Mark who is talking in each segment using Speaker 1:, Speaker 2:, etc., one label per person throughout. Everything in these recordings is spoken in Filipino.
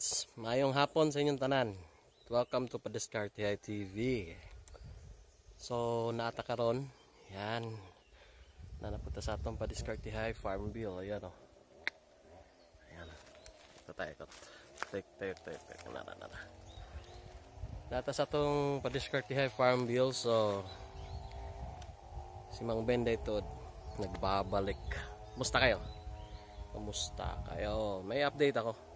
Speaker 1: Lods, mayong hapon sa inyong tanan. Welcome to Padiscar TV. So, naata ka ron. Yan. Nanaputa napunta sa atong Padiscar TI Farm Bill. Ayan o. Oh. Ayan. Ito tayo ko. Tek, tek, tek, tek. Na, na, na. Nata sa atong Padiscar TI Farm Bill. So, si Mang Benda ito nagbabalik. Musta kayo? Kumusta kayo? May update ako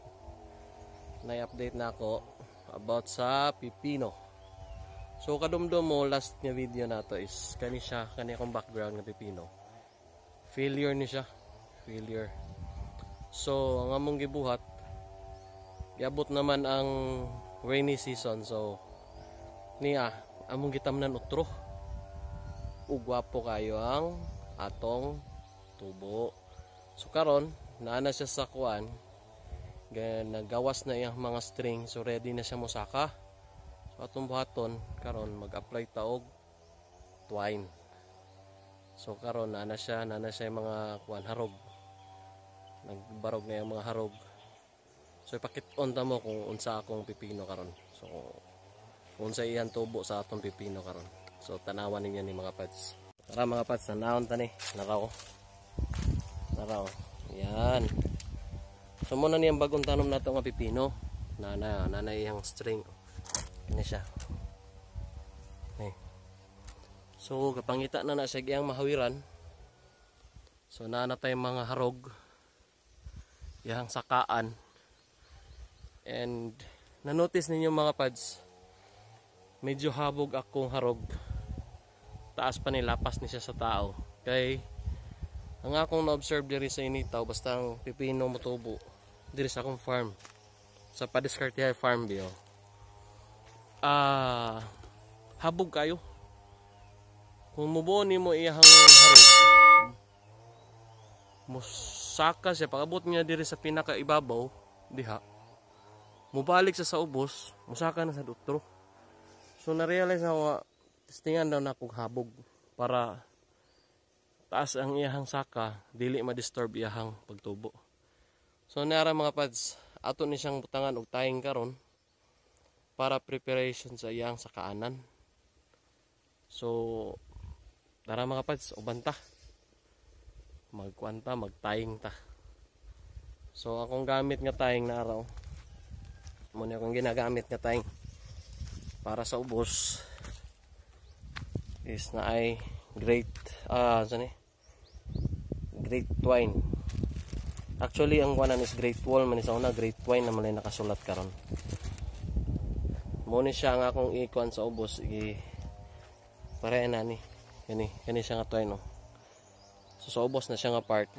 Speaker 1: na-update na ako about sa pipino. So kadumdum mo last nga video na to is kani siya kani akong background nga pipino. Failure ni siya. Failure. So ang among gibuhat Yabot naman ang rainy season so niya among gitamnan utro. Ugwapo kayo ang atong tubo. So karon naa na siya sa kuan Gaya, nagawas na yung mga string. So, ready na siya musaka. So, atong buhaton, karon mag-apply taog twine. So, karon na na siya, na na siya yung mga kuan harog. Nagbarog na yung mga harog. So, ipakit-on ta mo kung unsa akong pipino karon. So, unsa iyan tubo sa atong pipino karon. So, tanawan ninyo ni mga pads. Tara mga pads, nanawon ta ni. Naraw. Naraw. Oh. Oh. Yan. So muna niyang bagong tanom nato nga pipino na na nanay ang string. Ini ano siya. Ni. Eh. So kapangita na na siya giyang mahawiran. So naana tay mga harog yang sakaan. And na-notice ninyo mga pads medyo habog akong harog. Taas pa nilapas ni siya sa tao. Kay ang akong na-observe diri sa initaw basta ang pipino motubo diri sa akong farm sa Padiscartier Farm Bio ah uh, habog kayo kung mubuo ni mo iyahang harog musaka siya pagabot niya diri sa pinaka ibabaw diha mubalik sa sa ubos musaka na sa dutro so na-realize na testingan daw na kog habog para taas ang iyahang saka dili ma-disturb iyahang pagtubo So nara mga pads, ato ni siyang butangan og tayong karon para preparation sa iyang sa kaanan. So tara mga pads, uban ta. Magkuanta, magtaying ta. So akong gamit nga tayong na araw. Muna akong ginagamit nga tayong para sa ubos is na ay great ah uh, saan eh? great twine Actually, ang kuanan is Great Wall man Great Wine na malay nakasulat karon. Mo ni siya nga akong ikuan sa ubos i pareha na ni. Kani, kani siya nga toy eh, no. So sa ubos na siya nga part.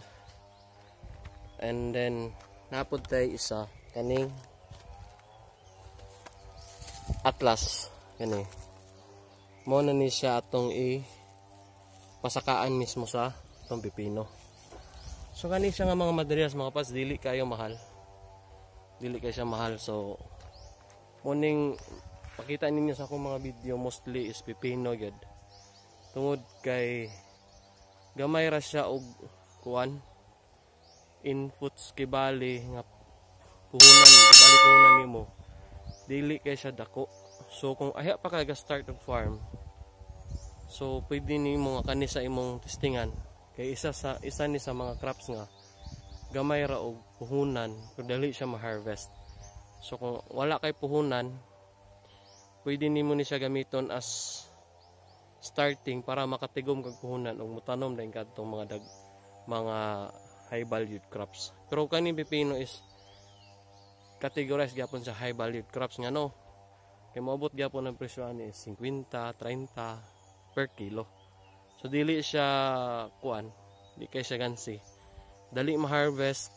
Speaker 1: And then napud tay isa kaning atlas kani. Mo na ni siya atong i pasakaan mismo sa tong pipino. So kani siya nga mga materials mga pas dili kayo mahal. Dili kayo siya mahal. So morning pakita ninyo sa akong mga video mostly is pipino gyud. Tungod kay gamay ra siya og kuan inputs kay bali nga puhunan bali puhunan nimo. Dili kay siya dako. So kung ayaw pa kaga start og farm, So, pwede ni mga kanisa imong testingan. Kay isa sa isa ni sa mga crops nga gamay ra og puhunan kung dali siya ma-harvest. So kung wala kay puhunan, pwede nimo ni siya gamiton as starting para makatigom kag puhunan og mutanom na kadtong mga dag mga high valued crops. Pero kani pipino is categorized gyapon sa high valued crops nga no. Kay moabot gyapon ang presyo ani 50, 30 per kilo. So dili siya kuan, di kay siya gansi. Dali ma-harvest.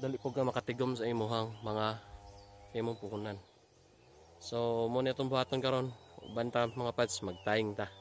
Speaker 1: Dali pud ka makatigom sa imong mga imong pukunan. So mo ni itong buhaton karon, banta mga pads magtaing ta.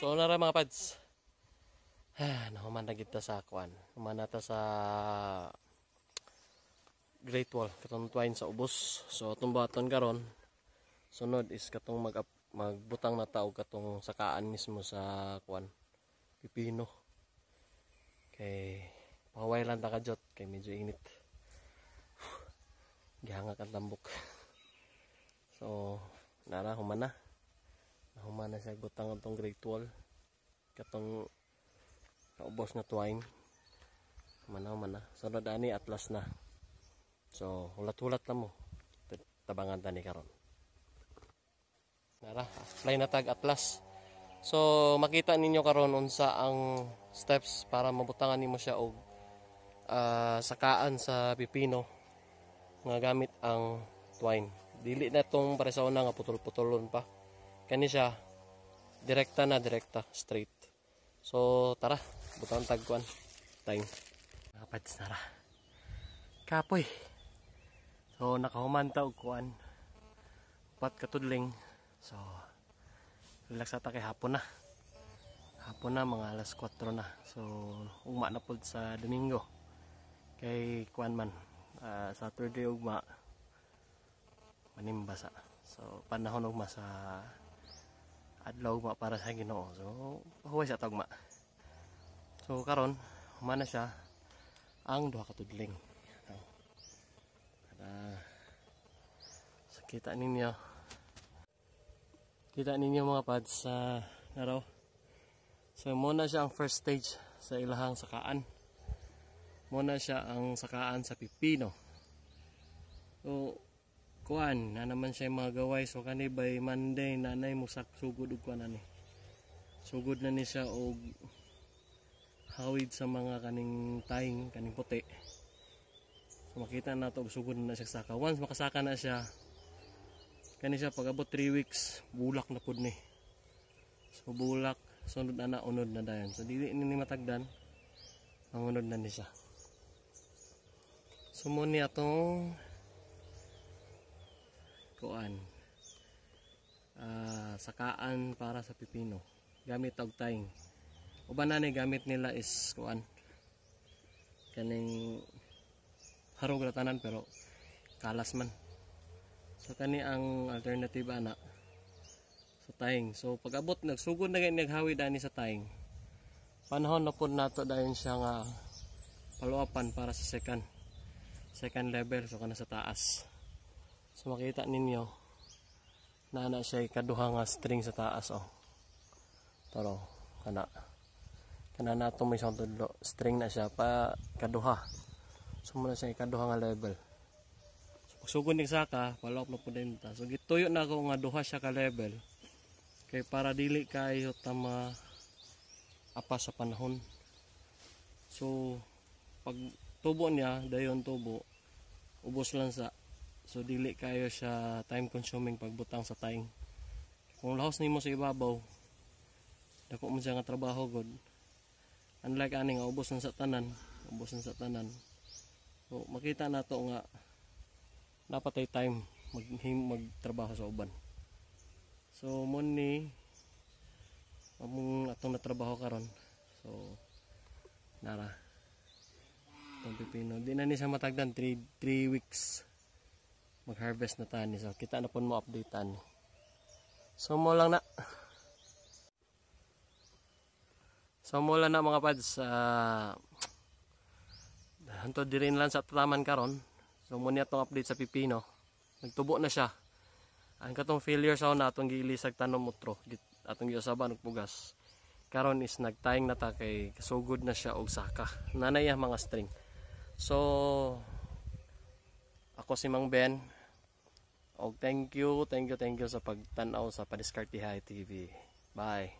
Speaker 1: So nara mga pads. Ah, nahuman na kita sa kuan. Human ta sa Great Wall katong twine sa ubos. So atong baton karon sunod is katong mag magbutang na tao katong sakaan mismo sa kuan pipino. Kay paway lang ta kajot kay medyo init. Gihangak ang tambok. So nara humana. na human na sa butang atong great wall katong naubos na twine manaw man na sunod ani atlas na so hulat-hulat na mo tabangan tani karon nara apply na tag atlas so makita ninyo karon unsa ang steps para mabutangan nimo siya og uh, sakaan sa pipino nga gamit ang twine dili na tong paresaon na nga putol-putolon pa kani siya direkta na direkta straight so tara butang tagkuan time napads na ra kapoy so nakahumanta og kuan pat katudling so relax ata kay hapon na hapon na mga alas 4 na so uma na pod sa domingo kay kuan man uh, Saturday ugma manimbasa so panahon ugma sa adlaw ma para sa Ginoo. So huway sa tagma. So karon mana siya ang duha ka tudling. Kada so, kita ninyo kita ninyo mga pads sa uh, naraw. So muna siya ang first stage sa ilahang sakaan. Muna siya ang sakaan sa pipino. So kuan na naman siya mga gaway so kani by Monday nanay musak sugod og kuan ani sugod na ni siya og hawid sa mga kaning taing kaning puti so makita na to sugod na siya saka once makasaka na siya kani siya pagabot 3 weeks bulak na pud ni so bulak sunod na na unod na dayon so dili ni matagdan ang unod na ni siya so mo ni atong kuan uh, ah, sakaan para sa pipino gamit og tayng uban na ni gamit nila is kuan kaning harog tanan pero kalas man so kani ang alternative ana sa tayng so pagabot nagsugod na gay naghawi dani sa tayng panahon na pud nato dayon siya nga paluapan para sa second second level so kana sa taas So makita ninyo na na siya kaduha nga string sa taas oh. Toro kana kana na atong may tudlo string na siya pa kaduha. So muna siya kaduha nga level. So sugod ni saka palok na pud ta. So gituyo na ko nga duha siya ka level. Kay para dili kayo tama apa sa panahon. So pag tubo niya dayon tubo ubos lang sa So dili kayo siya time consuming pagbutang sa time. Kung lahos nimo sa ibabaw, dako mo siya nga trabaho god. Unlike ani nga ubos sa tanan, ubos sa tanan. So makita nato nga napatay time mag magtrabaho sa uban. So money among atong natrabaho karon. So nara. Tong pipino. Di na ni sa matagdan 3 3 weeks mag-harvest na tani. So, kita na po mo update tani. So, mo lang na. So, mo lang na mga pads. Uh, ah, hanto dirin lang sa taman karon. So, mo niya tong update sa pipino. Nagtubo na siya. Ang katong failure sa na atong giilisag tanom mutro. Atong giusaban nagpugas. Karon is nagtayong na ta kay kasugod na siya og saka. Nanay mga string. So, ako si Mang Ben o oh, thank you, thank you, thank you sa pagtanaw sa High TV. Bye.